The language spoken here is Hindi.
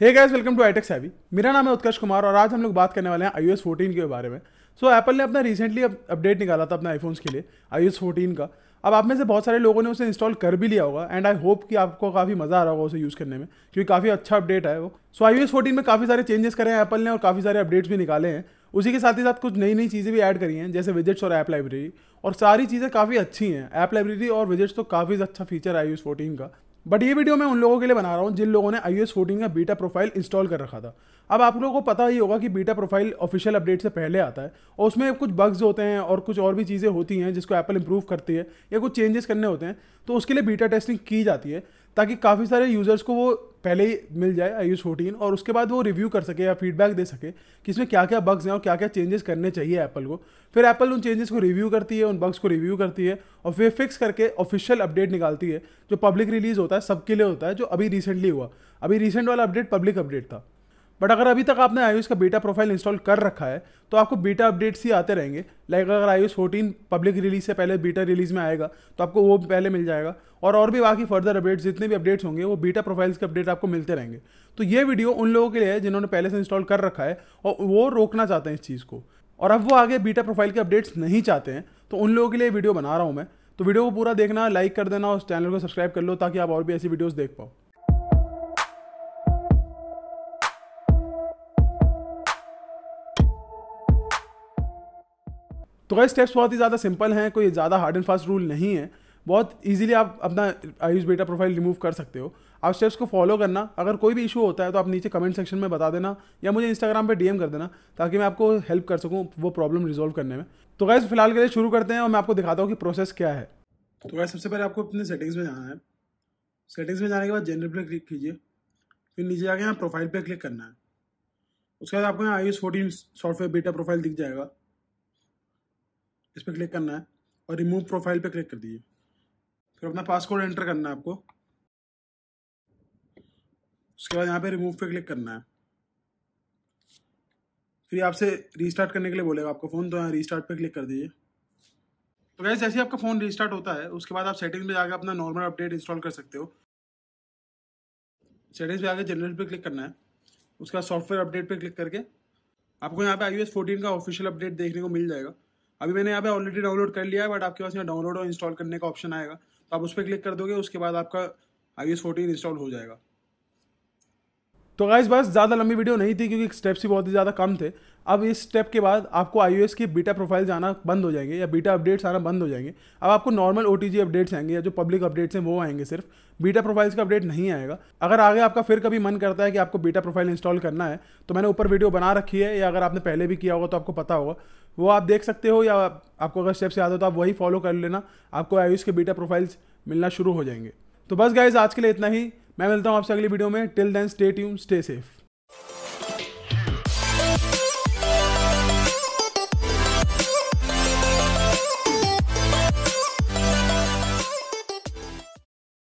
हे गाइस वेलकम टू आईटेक्स हैवी मेरा नाम है उत्कर्ष कुमार और आज हम लोग बात करने वाले हैं आई 14 के बारे में सो so, एप्पल ने अपना रिसेंटली अपडेट निकाला था अपने आईफोन्स के लिए आई 14 का अब आप में से बहुत सारे लोगों ने उसे इंस्टॉल कर भी लिया होगा एंड आई होप कि आपको काफ़ी मज़ा आ रहा होगा उसे यूज़ करने में क्योंकि काफ़ी अच्छा अपडेट है वो सो आई एस में काफ़ी सारे चेंजेस करे हैं एप्पल ने और काफ़ी सारे अपडेट्स भी निकाले हैं उसी के साथ ही साथ कुछ नई नई चीज़ें भी ऐड करी हैं जैसे विजिट्स और ऐप लाइब्रेरी और सारी चीज़ें काफ़ी अच्छी हैं ऐप लाइब्रेरी और विजिट्स तो काफ़ी अच्छा फीचर है आई एस का बट ये वीडियो मैं उन लोगों के लिए बना रहा हूँ जिन लोगों ने आई एस फोर्टीन का बीटा प्रोफाइल इंस्टॉल कर रखा था अब आप लोगों को पता ही होगा कि बीटा प्रोफाइल ऑफिशियल अपडेट से पहले आता है और उसमें कुछ बग्स होते हैं और कुछ और भी चीज़ें होती हैं जिसको एप्पल इंप्रूव करती है या कुछ चेंजेस करने होते हैं तो उसके लिए बीटा टेस्टिंग की जाती है ताकि काफ़ी सारे यूज़र्स को वो पहले ही मिल जाए आई यूज़ फोर्टीन और उसके बाद वो रिव्यू कर सके या फीडबैक दे सके कि इसमें क्या क्या बग्स हैं और क्या क्या चेंजेस करने चाहिए एप्पल को फिर एप्पल उन चेंजेस को रिव्यू करती है उन बग्स को रिव्यू करती है और फिर फिक्स करके ऑफिशियल अपडेट निकालती है जो पब्लिक रिलीज़ होता है सबके लिए होता है जो अभी रिसेंटली हुआ अभी रिसेंट वाला अपडेट पब्लिक अपडेट था बट अगर अभी तक आपने आई का बीटा प्रोफाइल इंस्टॉल कर रखा है तो आपको बीटा अपडेट्स ही आते रहेंगे लाइक अगर आई फोर्टीन पब्लिक रिलीज से पहले बीटा रिलीज में आएगा तो आपको वो पहले मिल जाएगा और और भी बाकी फर्दर अपडेट्स जितने भी अपडेट्स होंगे वो बीटा प्रोफाइल्स के अपडेट आपको मिलते रहेंगे तो ये वीडियो उन लोगों के लिए है जिन्होंने पहले से इंस्टॉल कर रखा है और वो रोकना चाहते हैं इस चीज़ को और अब वो आगे बीटा प्रोफाइल के अपडेट्स नहीं चाहते हैं तो उन लोगों के लिए वीडियो बना रहा हूँ मैं तो वीडियो को पूरा देखना लाइक कर देना और चैनल को सब्सक्राइब कर लो ताकि आप और भी ऐसी वीडियोज़ देख पाओ तो गाइस स्टेप्स बहुत ही ज़्यादा सिंपल हैं कोई ज़्यादा हार्ड एंड फास्ट रूल नहीं है बहुत ईजिली आप अपना आयुष बेटा प्रोफाइल रिमूव कर सकते हो आप स्टेप्स को फॉलो करना अगर कोई भी इशू होता है तो आप नीचे कमेंट सेक्शन में बता देना या मुझे इंस्टाग्राम पे डीएम कर देना ताकि मैं आपको हेल्प कर सकूं वो प्रॉब्लम रिजोल्व करने में तो गैस फिलहाल के लिए शुरू करते हैं और मैं आपको दिखाता हूँ कि प्रोसेस क्या है तो गैस सबसे पहले आपको अपने सेटिंग्स में जाना है सेटिंग्स में जाने के बाद जनरल पर क्लिक कीजिए फिर नीचे जाके यहाँ प्रोफाइल पर क्लिक करना है उसके बाद आपको यहाँ iOS fourteen software beta profile दिख जाएगा इस पर क्लिक करना है और रिमूव प्रोफाइल पे क्लिक कर दीजिए फिर अपना पासकोड एंटर करना है आपको उसके बाद यहाँ पे रिमूव पे क्लिक करना है फिर आपसे रीस्टार्ट करने के लिए बोलेगा आपका फ़ोन तो यहाँ रीस्टार्ट पे क्लिक कर दीजिए तो कैसे जैसे ही आपका फ़ोन रीस्टार्ट होता है उसके बाद आप सेटिंग्स में जाकर अपना नॉर्मल अपडेट इंस्टॉल कर सकते हो सेटिंग्स में आगे जनरल पर क्लिक करना है उसके बाद सॉफ्टवेयर अपडेट पर क्लिक करके आपको यहाँ पे आई यू का ऑफिशियल अपडेट देखने को मिल जाएगा अभी मैंने यहाँ पे ऑलरेडी डाउनलोड कर लिया है बट आपके पास यहाँ डाउनलोड और इंस्टॉल करने का ऑप्शन आएगा तो आप उस पर क्लिक कर दोगे उसके बाद आपका आई एस फोर्टीन इंस्टॉल हो जाएगा तो गाइज बस ज़्यादा लंबी वीडियो नहीं थी क्योंकि स्टेप्स ही बहुत ही ज़्यादा कम थे अब इस स्टेप के बाद आपको आई के बीटा प्रोफाइल्स आना बंद हो जाएंगे या बीटा अपडेट्स आना बंद हो जाएंगे अब आपको नॉर्मल ओ अपडेट्स आएंगे या जो पब्लिक अपडेट्स हैं वो आएंगे सिर्फ बीटा प्रोफाइल्स का अपडेट नहीं आएगा अगर आगे आपका फिर कभी मन करता है कि आपको बीटा प्रोफाइल इंस्टॉल करना है तो मैंने ऊपर वीडियो बना रखी है या अगर आपने पहले भी किया होगा तो आपको पता होगा वो आप देख सकते हो या आपको अगर स्टेप्स याद हो तो आप वही फॉलो कर लेना आपको आई के बीटा प्रोफाइल्स मिलना शुरू हो जाएंगे तो बस गाइज आज के लिए इतना ही मैं मिलता हूँ आपसे अगली वीडियो में till then stay tune stay safe